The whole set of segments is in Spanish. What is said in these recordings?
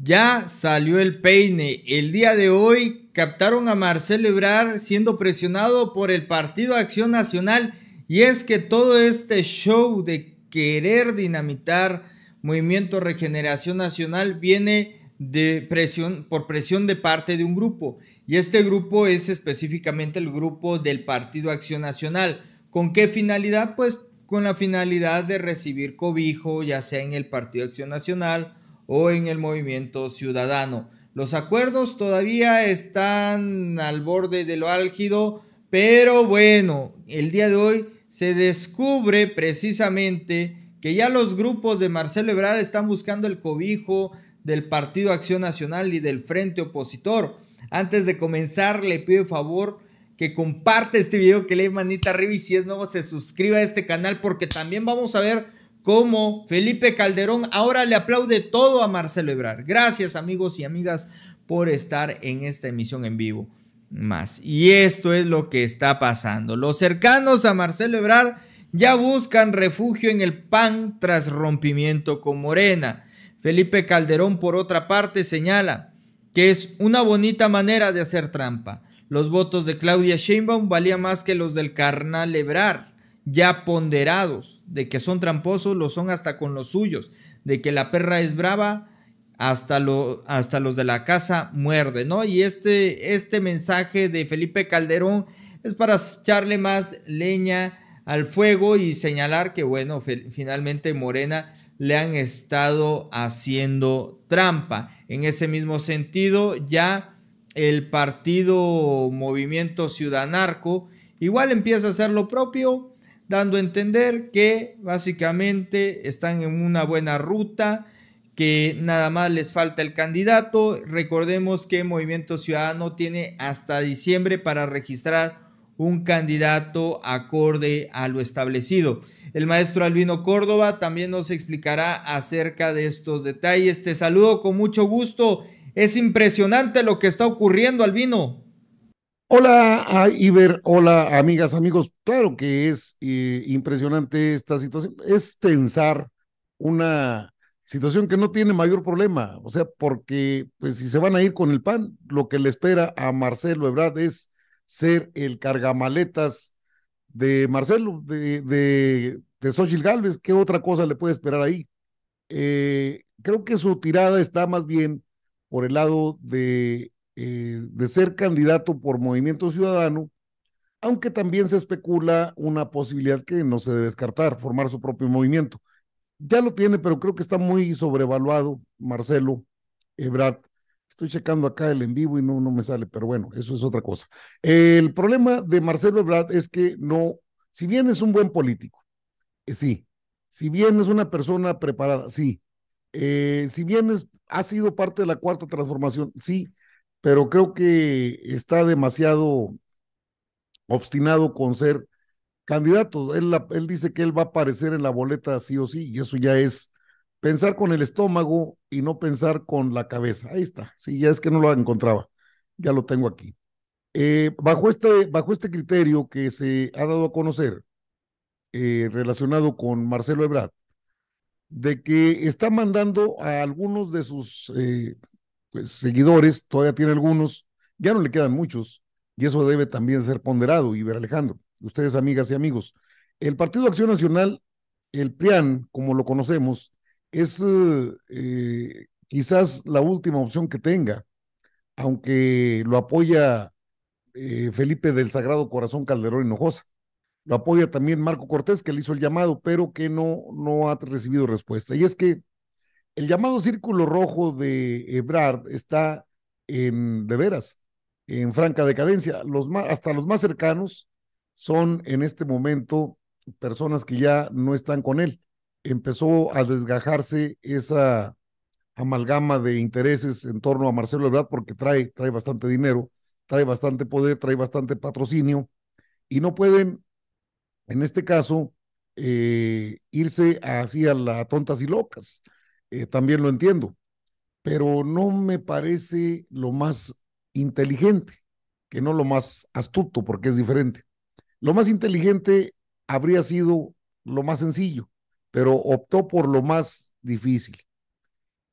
Ya salió el peine. El día de hoy captaron a Marcel Ebrar siendo presionado por el Partido Acción Nacional y es que todo este show de querer dinamitar Movimiento Regeneración Nacional viene de presión por presión de parte de un grupo y este grupo es específicamente el grupo del Partido Acción Nacional. ¿Con qué finalidad? Pues con la finalidad de recibir cobijo, ya sea en el Partido Acción Nacional o en el movimiento ciudadano. Los acuerdos todavía están al borde de lo álgido, pero bueno, el día de hoy se descubre precisamente que ya los grupos de Marcelo Ebrard están buscando el cobijo del Partido Acción Nacional y del Frente Opositor. Antes de comenzar, le pido favor que comparte este video, que le manita arriba y si es nuevo se suscriba a este canal porque también vamos a ver como Felipe Calderón ahora le aplaude todo a Marcelo Ebrard. Gracias amigos y amigas por estar en esta emisión en vivo más. Y esto es lo que está pasando. Los cercanos a Marcelo Ebrard ya buscan refugio en el PAN tras rompimiento con Morena. Felipe Calderón, por otra parte, señala que es una bonita manera de hacer trampa. Los votos de Claudia Sheinbaum valían más que los del carnal Ebrar ya ponderados, de que son tramposos, lo son hasta con los suyos, de que la perra es brava, hasta, lo, hasta los de la casa muerde, ¿no? Y este, este mensaje de Felipe Calderón es para echarle más leña al fuego y señalar que, bueno, finalmente Morena le han estado haciendo trampa. En ese mismo sentido, ya el partido Movimiento Ciudadanarco igual empieza a hacer lo propio, dando a entender que básicamente están en una buena ruta, que nada más les falta el candidato. Recordemos que Movimiento Ciudadano tiene hasta diciembre para registrar un candidato acorde a lo establecido. El maestro Albino Córdoba también nos explicará acerca de estos detalles. Te saludo con mucho gusto. Es impresionante lo que está ocurriendo, Albino. Hola, ah, Iber, hola, amigas, amigos. Claro que es eh, impresionante esta situación. Es tensar una situación que no tiene mayor problema. O sea, porque pues, si se van a ir con el PAN, lo que le espera a Marcelo Ebrard es ser el cargamaletas de Marcelo, de, de, de Xochitl Galvez. ¿Qué otra cosa le puede esperar ahí? Eh, creo que su tirada está más bien por el lado de eh, de ser candidato por Movimiento Ciudadano, aunque también se especula una posibilidad que no se debe descartar, formar su propio movimiento. Ya lo tiene, pero creo que está muy sobrevaluado, Marcelo Ebrard. Estoy checando acá el en vivo y no, me sale, pero bueno, eso es otra cosa. El problema de Marcelo Ebrard es que no, si bien es un buen político, eh, sí, si bien es una persona preparada, sí, eh, si bien es, ha sido parte de la cuarta transformación, sí, pero creo que está demasiado obstinado con ser candidato. Él, él dice que él va a aparecer en la boleta sí o sí, y eso ya es pensar con el estómago y no pensar con la cabeza. Ahí está, sí, ya es que no lo encontraba, ya lo tengo aquí. Eh, bajo, este, bajo este criterio que se ha dado a conocer eh, relacionado con Marcelo Ebrard, de que está mandando a algunos de sus eh, pues, seguidores, todavía tiene algunos, ya no le quedan muchos, y eso debe también ser ponderado. Y ver, Alejandro, ustedes, amigas y amigos, el Partido Acción Nacional, el PRIAN, como lo conocemos, es eh, quizás la última opción que tenga, aunque lo apoya eh, Felipe del Sagrado Corazón Calderón Hinojosa. Lo apoya también Marco Cortés, que le hizo el llamado, pero que no, no ha recibido respuesta. Y es que el llamado círculo rojo de Ebrard está en, de veras, en franca decadencia. Los más, hasta los más cercanos son en este momento personas que ya no están con él. Empezó a desgajarse esa amalgama de intereses en torno a Marcelo Ebrard porque trae, trae bastante dinero, trae bastante poder, trae bastante patrocinio y no pueden, en este caso, eh, irse irse a las tontas y locas. Eh, también lo entiendo, pero no me parece lo más inteligente, que no lo más astuto, porque es diferente. Lo más inteligente habría sido lo más sencillo, pero optó por lo más difícil.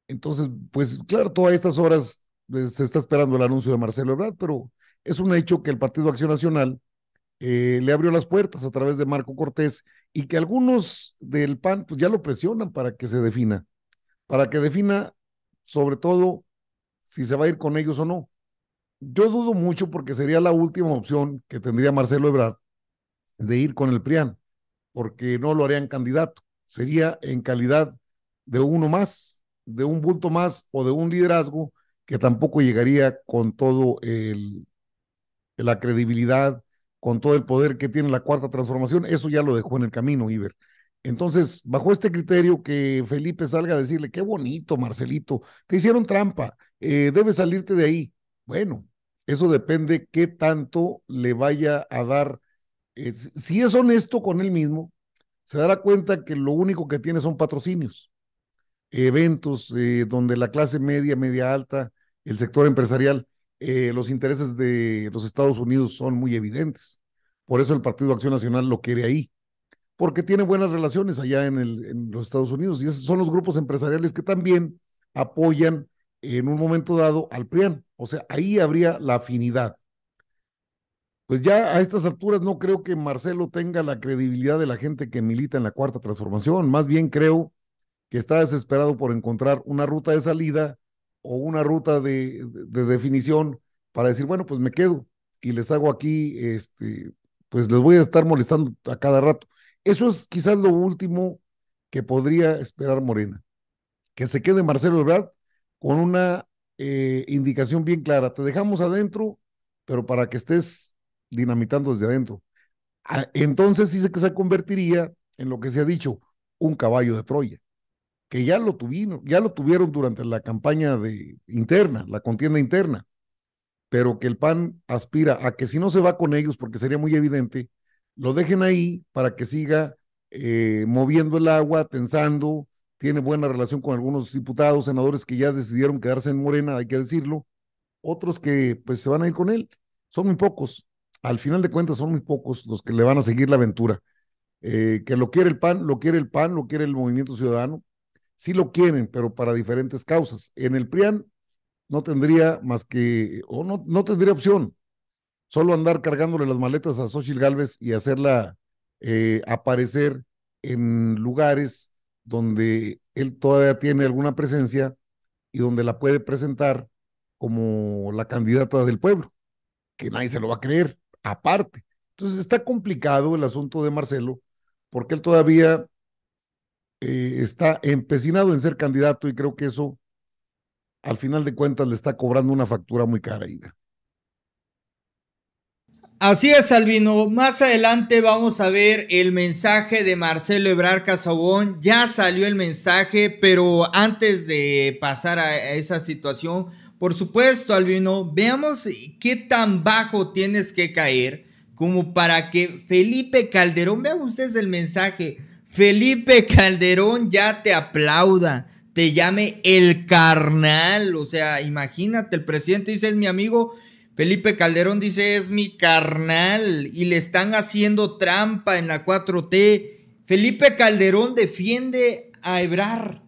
Entonces, pues claro, todas estas horas eh, se está esperando el anuncio de Marcelo Ebrard, pero es un hecho que el Partido Acción Nacional eh, le abrió las puertas a través de Marco Cortés y que algunos del PAN pues, ya lo presionan para que se defina para que defina sobre todo si se va a ir con ellos o no. Yo dudo mucho porque sería la última opción que tendría Marcelo Ebrard de ir con el PRIAN, porque no lo harían candidato. Sería en calidad de uno más, de un bulto más o de un liderazgo que tampoco llegaría con todo el la credibilidad, con todo el poder que tiene la cuarta transformación. Eso ya lo dejó en el camino, Iber. Entonces, bajo este criterio que Felipe salga a decirle, qué bonito, Marcelito, te hicieron trampa, eh, debes salirte de ahí. Bueno, eso depende qué tanto le vaya a dar. Eh, si es honesto con él mismo, se dará cuenta que lo único que tiene son patrocinios, eventos eh, donde la clase media, media alta, el sector empresarial, los intereses de los Estados Unidos son muy evidentes. Por eso el Partido Acción Nacional lo quiere ahí porque tiene buenas relaciones allá en, los Estados Unidos y esos son los grupos empresariales que también apoyan en un momento dado al PRIAN. O sea, ahí habría la afinidad. Pues ya a estas alturas no creo que Marcelo tenga la credibilidad de la gente que milita en la cuarta transformación. Más bien creo que está desesperado por encontrar una ruta de salida o una ruta de, de definición para decir, bueno, pues me quedo y les hago aquí, este, pues les voy a estar molestando a cada rato. Eso es quizás lo último que podría esperar Morena. Que se quede Marcelo Ebrard con una eh, indicación bien clara. Te dejamos adentro, pero para que estés dinamitando desde adentro. Ah, entonces dice que se convertiría en lo que se ha dicho, un caballo de Troya, que ya lo tuvieron, ya lo tuvieron durante la campaña de, interna, la contienda interna, pero que el PAN aspira a que si no se va con ellos, porque sería muy evidente, lo dejen ahí para que siga eh, moviendo el agua, tensando, tiene buena relación con algunos diputados, senadores que ya decidieron quedarse en Morena, hay que decirlo, otros que pues se van a ir con él, son muy pocos, al final de cuentas son muy pocos los que le van a seguir la aventura. Eh, que lo quiere el PAN, lo quiere el PAN, lo quiere el Movimiento Ciudadano, sí lo quieren, pero para diferentes causas. En el PRIAN no tendría más que, o no, no tendría opción, Solo andar cargándole las maletas a Xochitl Galvez y hacerla eh, aparecer en lugares donde él todavía tiene alguna presencia y donde la puede presentar como la candidata del pueblo, que nadie se lo va a creer, aparte. Entonces está complicado el asunto de Marcelo, porque él todavía eh, está empecinado en ser candidato y creo que eso, al final de cuentas, le está cobrando una factura muy cara. Iber. Así es, Albino. Más adelante vamos a ver el mensaje de Marcelo Ebrar Casabón. Ya salió el mensaje, pero antes de pasar a esa situación, por supuesto, Albino, veamos qué tan bajo tienes que caer como para que Felipe Calderón, vean ustedes el mensaje, Felipe Calderón ya te aplauda, te llame el carnal, o sea, imagínate, el presidente dice es mi amigo Felipe Calderón dice, es mi carnal y le están haciendo trampa en la 4T. Felipe Calderón defiende a Ebrar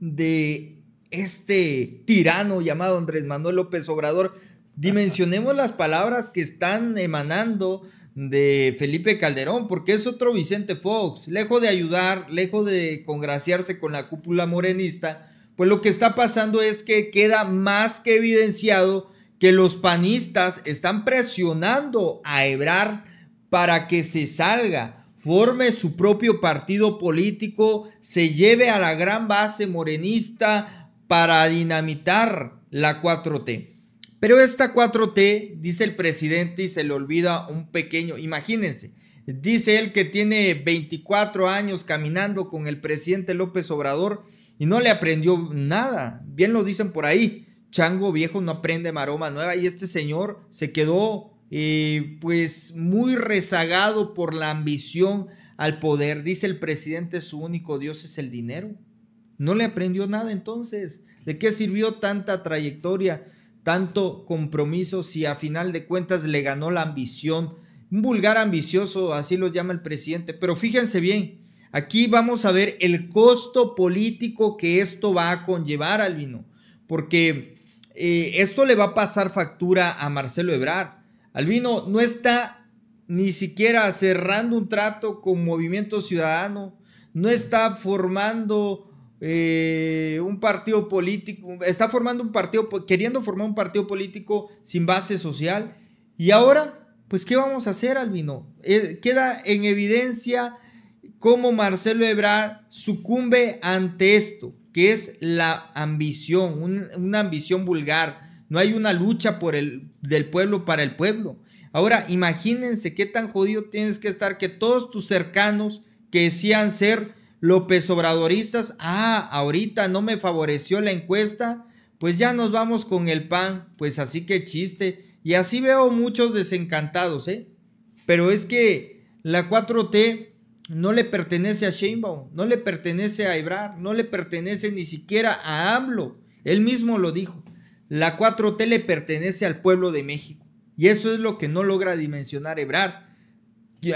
de este tirano llamado Andrés Manuel López Obrador. Dimensionemos las palabras que están emanando de Felipe Calderón, porque es otro Vicente Fox. Lejos de ayudar, lejos de congraciarse con la cúpula morenista, pues lo que está pasando es que queda más que evidenciado que los panistas están presionando a Ebrar para que se salga, forme su propio partido político, se lleve a la gran base morenista para dinamitar la 4T. Pero esta 4T, dice el presidente, y se le olvida un pequeño, imagínense, dice él que tiene 24 años caminando con el presidente López Obrador y no le aprendió nada, bien lo dicen por ahí chango viejo no aprende maroma nueva y este señor se quedó eh, pues muy rezagado por la ambición al poder. Dice el presidente, su único Dios es el dinero. No le aprendió nada entonces. ¿De qué sirvió tanta trayectoria, tanto compromiso si a final de cuentas le ganó la ambición? Un vulgar ambicioso, así lo llama el presidente. Pero fíjense bien, aquí vamos a ver el costo político que esto va a conllevar, vino Porque eh, esto le va a pasar factura a Marcelo Ebrard. Albino no está ni siquiera cerrando un trato con Movimiento Ciudadano, no está formando eh, un partido político, está formando un partido, queriendo formar un partido político sin base social. Y ahora, pues, ¿qué vamos a hacer, Albino? Eh, queda en evidencia cómo Marcelo Ebrard sucumbe ante esto que es la ambición, una ambición vulgar. No hay una lucha por el, del pueblo para el pueblo. Ahora, imagínense qué tan jodido tienes que estar que todos tus cercanos que decían ser López Obradoristas, ah, ahorita no me favoreció la encuesta, pues ya nos vamos con el pan, pues así que chiste. Y así veo muchos desencantados, ¿eh? Pero es que la 4T no le pertenece a Sheinbaum, no le pertenece a Ebrar, no le pertenece ni siquiera a AMLO. Él mismo lo dijo. La 4T le pertenece al pueblo de México. Y eso es lo que no logra dimensionar Ebrar.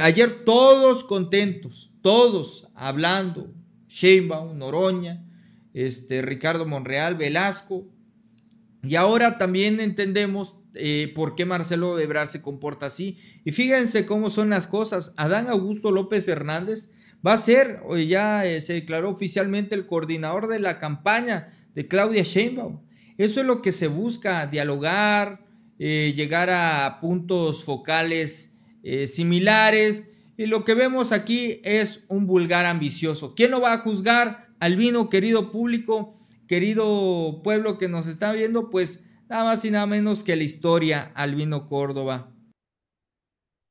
Ayer todos contentos, todos hablando, Sheinbaum, Noroña, este, Ricardo Monreal, Velasco. Y ahora también entendemos eh, por qué Marcelo Ebrard se comporta así. Y fíjense cómo son las cosas. Adán Augusto López Hernández va a ser, ya eh, se declaró oficialmente el coordinador de la campaña de Claudia Sheinbaum. Eso es lo que se busca, dialogar, eh, llegar a puntos focales similares. Y lo que vemos aquí es un vulgar ambicioso. ¿Quién lo va a juzgar? vino, querido público, querido pueblo que nos está viendo, pues nada más y nada menos que la historia, Albino Córdoba.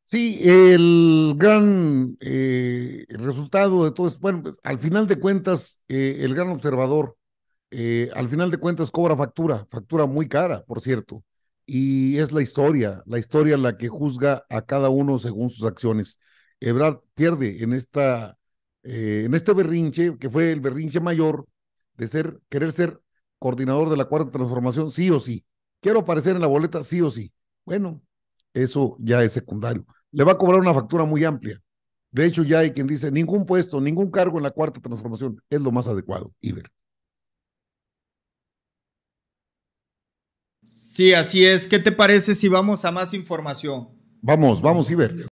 Sí, el gran eh, resultado de todo esto, bueno, pues, al final de cuentas, eh, el gran observador, eh, al final de cuentas cobra factura, factura muy cara, por cierto, y es la historia, la historia la que juzga a cada uno según sus acciones. Ebrard pierde en esta, en este berrinche, que fue el berrinche mayor de ser, querer ser coordinador de la cuarta transformación, sí o sí. Quiero aparecer en la boleta, sí o sí. Bueno, eso ya es secundario. Le va a cobrar una factura muy amplia. De hecho, ya hay quien dice, ningún puesto, ningún cargo en la cuarta transformación es lo más adecuado, Iber. Sí, así es. ¿Qué te parece si vamos a más información? Vamos, vamos, Iber.